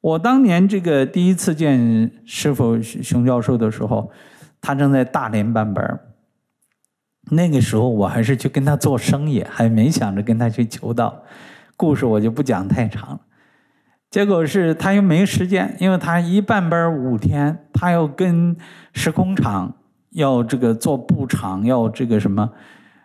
我当年这个第一次见师傅熊教授的时候，他正在大连办班那个时候我还是去跟他做生意，还没想着跟他去求道。故事我就不讲太长了。结果是他又没时间，因为他一办班五天，他要跟时空厂要这个做布厂，要这个什么，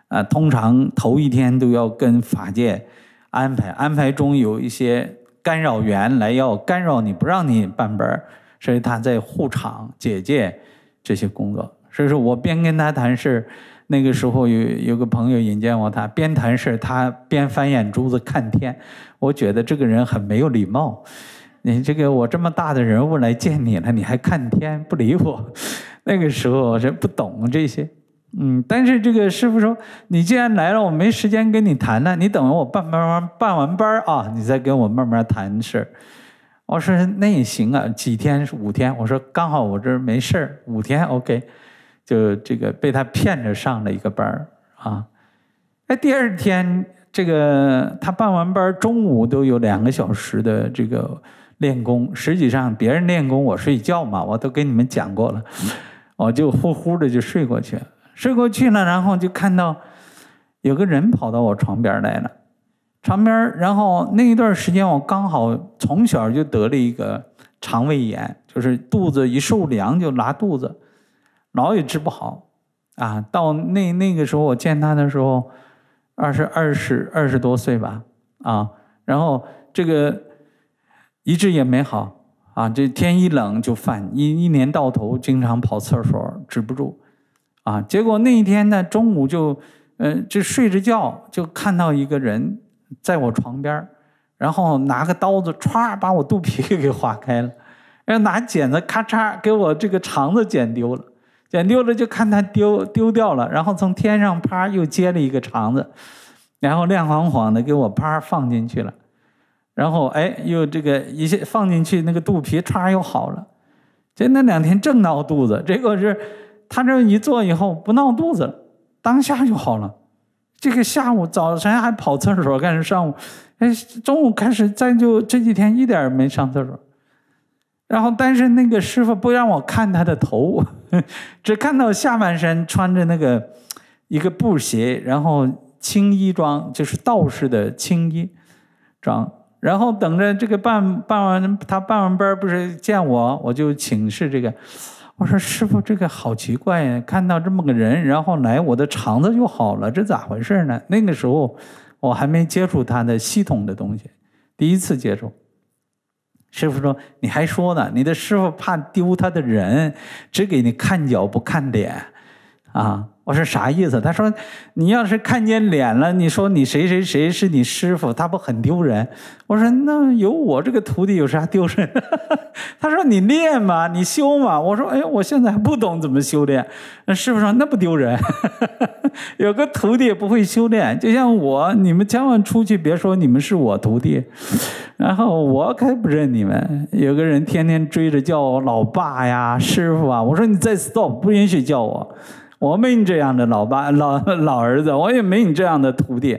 啊，通常头一天都要跟法界安排，安排中有一些。干扰员来要干扰你不让你办本儿，所以他在护厂、姐姐这些工作。所以说我边跟他谈事儿，那个时候有有个朋友引荐我，他边谈事他边翻眼珠子看天，我觉得这个人很没有礼貌。你这个我这么大的人物来见你了，你还看天不理我？那个时候我这不懂这些。嗯，但是这个师傅说：“你既然来了，我没时间跟你谈呢，你等着我办班完办完班儿啊，你再跟我慢慢谈事儿。”我说：“那也行啊，几天？五天？我说刚好我这没事儿，五天 OK。”就这个被他骗着上了一个班儿啊。哎，第二天这个他办完班儿，中午都有两个小时的这个练功，实际上别人练功，我睡觉嘛，我都给你们讲过了，我就呼呼的就睡过去。睡过去了，然后就看到有个人跑到我床边来了，床边然后那一段时间，我刚好从小就得了一个肠胃炎，就是肚子一受凉就拉肚子，老也治不好啊。到那那个时候，我见他的时候，二十二十二十多岁吧，啊，然后这个一直也没好啊，这天一冷就犯，一一年到头经常跑厕所，止不住。啊！结果那一天呢，中午就，呃，就睡着觉，就看到一个人在我床边然后拿个刀子歘把我肚皮给划开了，然后拿剪子咔嚓给我这个肠子剪丢了，剪丢了就看他丢丢掉了，然后从天上啪又接了一个肠子，然后亮晃晃的给我啪放进去了，然后哎又这个一下放进去那个肚皮歘又好了，就那两天正闹肚子，结果是。他这一坐以后不闹肚子，了，当下就好了。这个下午、早晨还跑厕所，开始上午，哎，中午开始再就这几天一点没上厕所。然后，但是那个师傅不让我看他的头，只看到下半身，穿着那个一个布鞋，然后青衣装，就是道士的青衣装。然后等着这个办办完，他办完班不是见我，我就请示这个。我说：“师傅，这个好奇怪呀！看到这么个人，然后来我的肠子就好了，这咋回事呢？”那个时候，我还没接触他的系统的东西，第一次接触。师傅说：“你还说呢？你的师傅怕丢他的人，只给你看脚不看脸。”啊！我说啥意思？他说：“你要是看见脸了，你说你谁谁谁是你师傅，他不很丢人？”我说：“那有我这个徒弟有啥丢人？” 他说：“你练嘛，你修嘛。”我说：“哎，我现在还不懂怎么修炼。”师傅说：“那不丢人，有个徒弟不会修炼，就像我，你们千万出去别说你们是我徒弟，然后我可不认你们。有个人天天追着叫我老爸呀、师傅啊，我说你在 stop，不允许叫我。”我没你这样的老爸、老老儿子，我也没你这样的徒弟，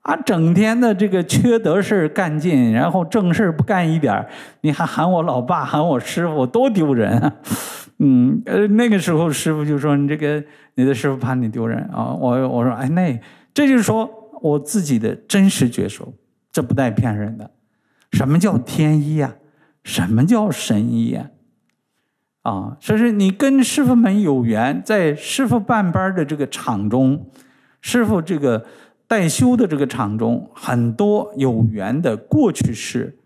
啊，整天的这个缺德事干尽，然后正事不干一点你还喊我老爸、喊我师傅，多丢人啊！嗯，呃，那个时候师傅就说你这个你的师傅怕你丢人啊，我我说哎那这就是说我自己的真实觉受，这不带骗人的。什么叫天意呀？什么叫神意呀？啊，所以说你跟师傅们有缘，在师傅办班的这个场中，师傅这个代修的这个场中，很多有缘的过去式，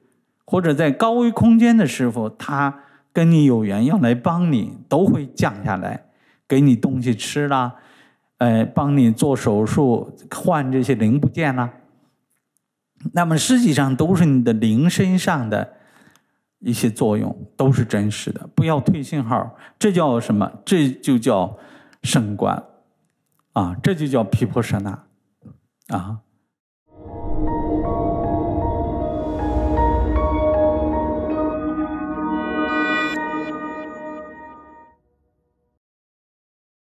或者在高维空间的师傅，他跟你有缘要来帮你，都会降下来，给你东西吃啦，呃，帮你做手术换这些零部件啦，那么实际上都是你的灵身上的。一些作用都是真实的，不要退信号，这叫什么？这就叫圣观，啊，这就叫皮婆舍那，啊。